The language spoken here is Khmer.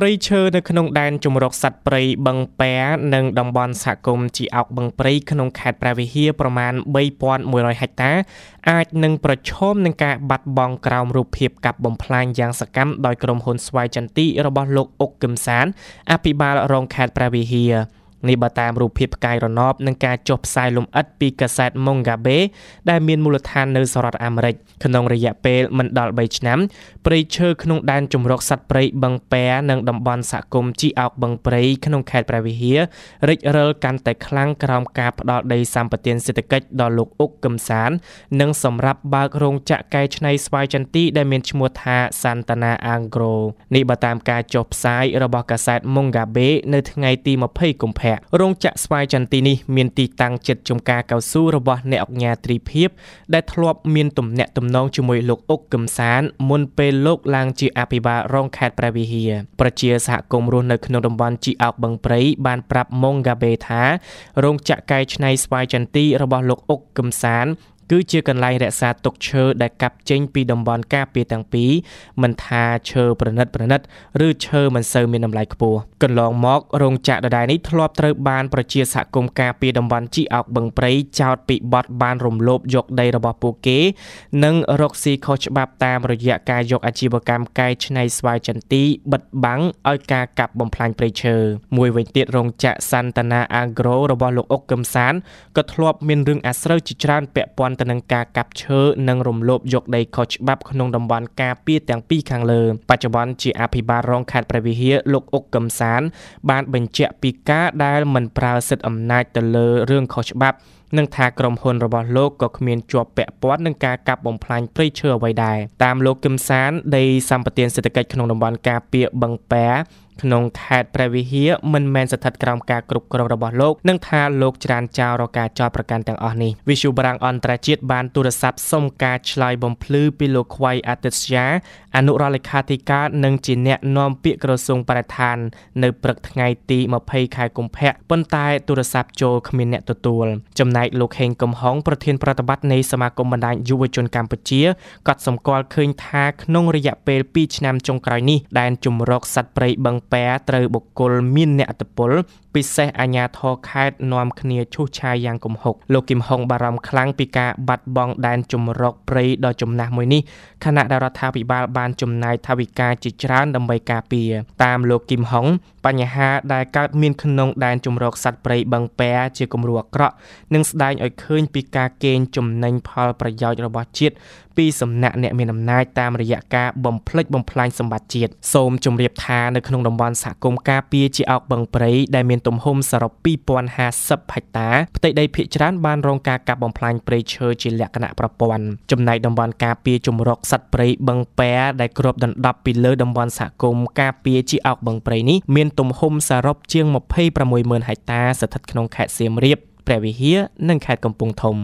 ព្រៃឈើនៅក្នុងដែនជំរកសត្វព្រៃបឹងប៉ែនិងតំបន់សហគមន៍ជីអោកបឹងព្រៃក្នុងខេត្តព្រះវិហារប្រមាណ3100ហិកតា អាចនឹងប្រឈមនឹងការបាត់បង់ក្រោមរូបភាពកាប់បំផ្លាញយ៉ាងសកម្មដោយក្រុមហ៊ុនស្វាយចន្ទីរបស់លោកអុកកឹមសានអភិបាលរងខេត្តព្រះវិហារនេះបើតាមរូបភាពផ្កាយរណបនិងការចុះផ្សាយលំអិតពីកាសែត Mongabe ដែលមានមូលដ្ឋាននៅសហរដ្ឋអាមេរិកក្នុងរយៈពេលមិនដល់3ឆ្នាំព្រៃឈើក្នុងដែនជំរកសត្វព្រៃបឹងពែនិងតំបន់សហគមន៍ជីអោកបឹងព្រៃក្នុងខេត្តព្រះវិហាររិចរិលកាន់តែខ្លាំងក្រោមការផ្ដាល់ដីសម្បត្តិសេដ្ឋកិច្ចដល់លោកអុកកឹមសាន និងសម្រាប់បើករោងចក្រកែច្នៃស្វាយចន្ទីដែលមានឈ្មោះថាសាន់តាណាអាងក្រូនេះបើតាមការចុះផ្សាយរបស់កាសែត Mongabe នៅថ្ងៃទី20កុម្ភៈរក្សរោងចក្រស្វាយចន្ទីនេះមានទីតាំងជិតចំការកៅស៊ូរបស់អ្នកអង្គការទ្រីភិបដែលធ្លាប់មានទំនាក់ទំនងជាមួយលោកអុកកឹមសានមុនពេលលោកឡើងជាអភិបាលរងខេត្តព្រះវិហារប្រជាសហគមន៍រស់នៅក្នុងតំបន់ជីអោកបឹងព្រៃបានប្រាប់ម៉ុងកាបេថារោងចក្រកែច្នៃស្វាយចន្ទីរបស់លោកអុកកឹមសានគឺជាកន្លែងរក្សាទុកឈើដែលកាប់ចេញពីតំបន់ការពារទាំងពីរមិនថាឈើប្រណិតប្រណិតឬឈើមិនសូវមានតម្លៃខ្ពស់កន្លងមករោងចក្រដដែលនេះធ្លាប់ត្រូវបានប្រជាសហគមន៍ការពារតំបន់ជីអោកបឹងព្រៃចោទពីបទបានរំលោភយកដីរបស់ពួកគេ និងរកស៊ីខុសច្បាប់តាមរយៈការយកអាជីវកម្មកែច្នៃស្វាយចន្ទីបិទបាំងឲ្យការកាប់បំផ្លាញព្រៃឈើមួយវិញទៀតរោងចក្រសាន់តាណាអាក្រូរបស់លោកអុកកឹមសានក៏ធ្លាប់មានរឿងអាស្រូវជាច្រើនពាក់ព័ន្ធទៅនឹងការកាប់ឈើនិងរំលោភយកដីខុសច្បាប់ក្នុងតំបន់ការពារទាំងពីរខាងលើ បច្ចុប្បន្នជាអភិបាលរងខេត្តព្រះវិហារលោកអុកកំសាន បាន បញ្ជាក់ពីការដែល មិនប្រើសិទ្ធិអំណាចទៅលើរឿងខុសច្បាប់និងថាក្រុមហ៊ុនរបស់លោកក៏គ្មានជាប់ពាក់ព័ន្ធនឹងការកាប់បំផ្លាញព្រៃឈើអ្វីដែរតាមលោកគឹមសានដីសម្បត្តិសេដ្ឋកិច្ចក្នុងតំបន់ការពារបឹងប៉ែក្នុងខេត្តព្រះវិហារមិនមែនស្ថិតក្រោមការគ្រប់គ្រងរបស់លោកនិងថាលោកច្រានចោលរកការចោទប្រកាន់ទាំងអស់នេះវិសុបរាំងអន្តរជាតិបានទូរស័ព្ទសុំការឆ្លើយបំភ្លឺពីលោកខ្វៃអតិស្យាអនុរដ្ឋលេខាធិការនិងជាអ្នកនាំពាក្យក្រសួងបរិស្ថាននៅព្រឹកថ្ងៃទី20ខែកុម្ភៈប៉ុន្តែទូរស័ព្ទចូលគ្មានអ្នកទទួលចំណណែកលោកហេងកំហុងប្រធានប្រតិបត្តិនៃសមាគមបណ្ដាញយុវជនកម្ពុជាក៏សម្គាល់ឃើញថាក្នុងរយៈពេល2ឆ្នាំចុងក្រោយនេះដែនជំរកសត្វព្រៃបឹងពែត្រូវបុគ្គលមានអ្នកអត្តពលពិសេសអាញាធរខេត្តនាំគ្នាឈូសឆាយយ៉ាងគំហុកលោកគឹមហុងបារម្ភខ្លាំងពីការបាត់បង់ដែនជំរកព្រៃដ៏ចំណាស់មួយនេះខណៈដែលរដ្ឋាភិបាលបាន ចំណាយថវិកាជាច្រើនដើម្បីការពារតាមលោកគឹមហុងបញ្ហា ដែលកើតមានក្នុងដែនជំរកសត្វព្រៃបឹងពែជាគំរូអាក្រក់និងស្ដែងឲ្យឃើញពីការកេងចំណេញផលប្រយោជន៍របស់ជាតិពីសំណាក់អ្នកមានអំណាចតាមរយៈការបំផ្លិចបំផ្លាញសម្បត្តិជាតិសូមជម្រាបថានៅក្នុងតំបន់សហគមន៍ការពារជាអោកបឹងព្រៃដែលមានទំហំសរុប2050ហិកតាផ្ទៃដីភាគច្រើនបានរងការកាប់បំផ្លាញព្រៃឈើជាលក្ខណៈប្រព័ន្ធចំណែកតំបន់ការពារជំរកសត្វព្រៃបឹងពែដែលគ្របដណ្ដប់ពីលើតំបន់សហគមន៍ការពារជាអោកបឹងព្រៃនេះមានទំហំសរុបជាង260,000ហិកតាស្ថិតក្នុងខេត្តសៀមរាបព្រះវិហារនិងខេត្តកំពង់ធំ